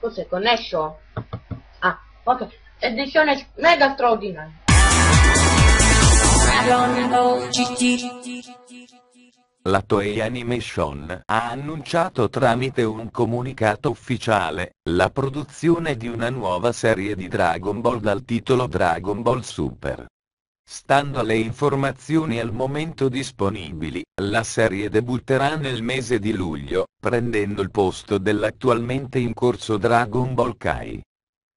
Cos'è connesso? Ah, ok. Edizione mega straordinaria. La Toei Animation ha annunciato tramite un comunicato ufficiale la produzione di una nuova serie di Dragon Ball dal titolo Dragon Ball Super. Stando alle informazioni al momento disponibili, la serie debutterà nel mese di luglio, prendendo il posto dell'attualmente in corso Dragon Ball Kai.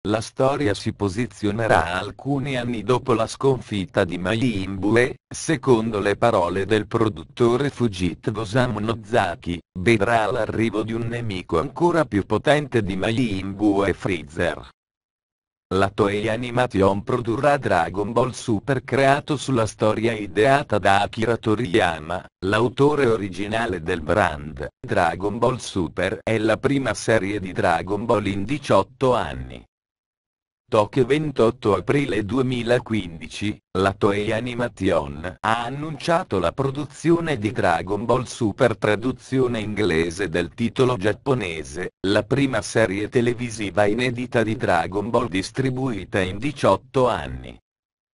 La storia si posizionerà alcuni anni dopo la sconfitta di Majin Buu secondo le parole del produttore Fujit Osamu Nozaki, vedrà l'arrivo di un nemico ancora più potente di Majin Buu e Freezer. La Toei Animation produrrà Dragon Ball Super creato sulla storia ideata da Akira Toriyama, l'autore originale del brand. Dragon Ball Super è la prima serie di Dragon Ball in 18 anni che 28 aprile 2015, la Toei Animation ha annunciato la produzione di Dragon Ball Super traduzione inglese del titolo giapponese, la prima serie televisiva inedita di Dragon Ball distribuita in 18 anni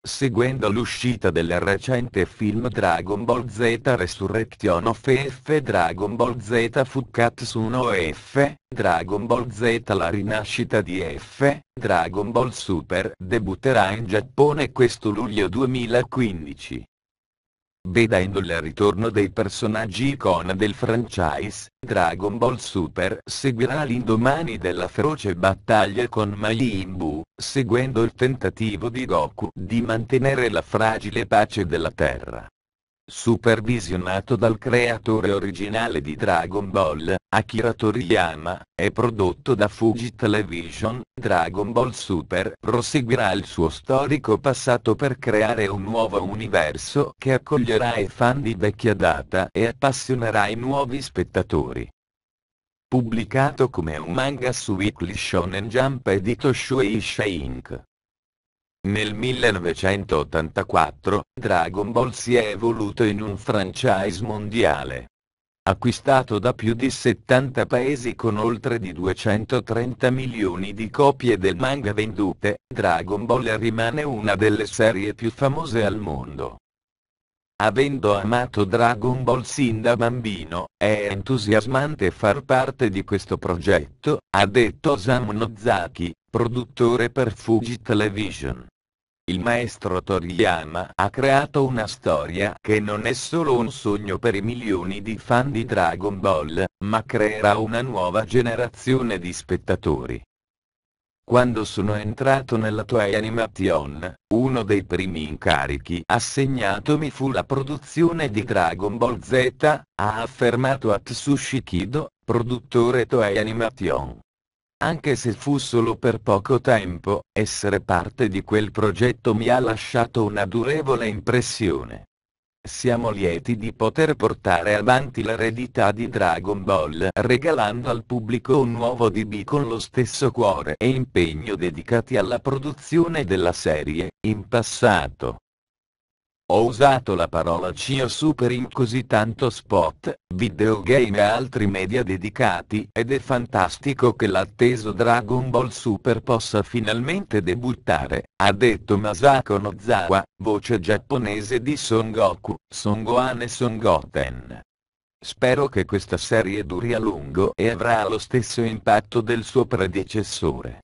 seguendo l'uscita del recente film Dragon Ball Z Resurrection of F Dragon Ball Z Fukatsu no F, Dragon Ball Z La rinascita di F, Dragon Ball Super debutterà in Giappone questo luglio 2015 vedendo il ritorno dei personaggi icona del franchise, Dragon Ball Super seguirà l'indomani della feroce battaglia con Majin Buu, seguendo il tentativo di Goku di mantenere la fragile pace della Terra. Supervisionato dal creatore originale di Dragon Ball, Akira Toriyama, è prodotto da Fuji Television, Dragon Ball Super proseguirà il suo storico passato per creare un nuovo universo che accoglierà i fan di vecchia data e appassionerà i nuovi spettatori. Pubblicato come un manga su Weekly Shonen Jump edito Shueisha Inc. Nel 1984, Dragon Ball si è evoluto in un franchise mondiale. Acquistato da più di 70 paesi con oltre di 230 milioni di copie del manga vendute, Dragon Ball rimane una delle serie più famose al mondo. Avendo amato Dragon Ball sin da bambino, è entusiasmante far parte di questo progetto, ha detto Osamu Nozaki, produttore per Fuji Television. Il maestro Toriyama ha creato una storia che non è solo un sogno per i milioni di fan di Dragon Ball, ma creerà una nuova generazione di spettatori. Quando sono entrato nella Toei Animation, uno dei primi incarichi assegnatomi fu la produzione di Dragon Ball Z, ha affermato Atsushi Kido, produttore Toei Animation. Anche se fu solo per poco tempo, essere parte di quel progetto mi ha lasciato una durevole impressione. Siamo lieti di poter portare avanti l'eredità di Dragon Ball regalando al pubblico un nuovo DB con lo stesso cuore e impegno dedicati alla produzione della serie, in passato. Ho usato la parola CIO Super in così tanto spot, videogame e altri media dedicati ed è fantastico che l'atteso Dragon Ball Super possa finalmente debuttare, ha detto Masako Nozawa, voce giapponese di Son Goku, Son Gohan e Son Goten. Spero che questa serie duri a lungo e avrà lo stesso impatto del suo predecessore.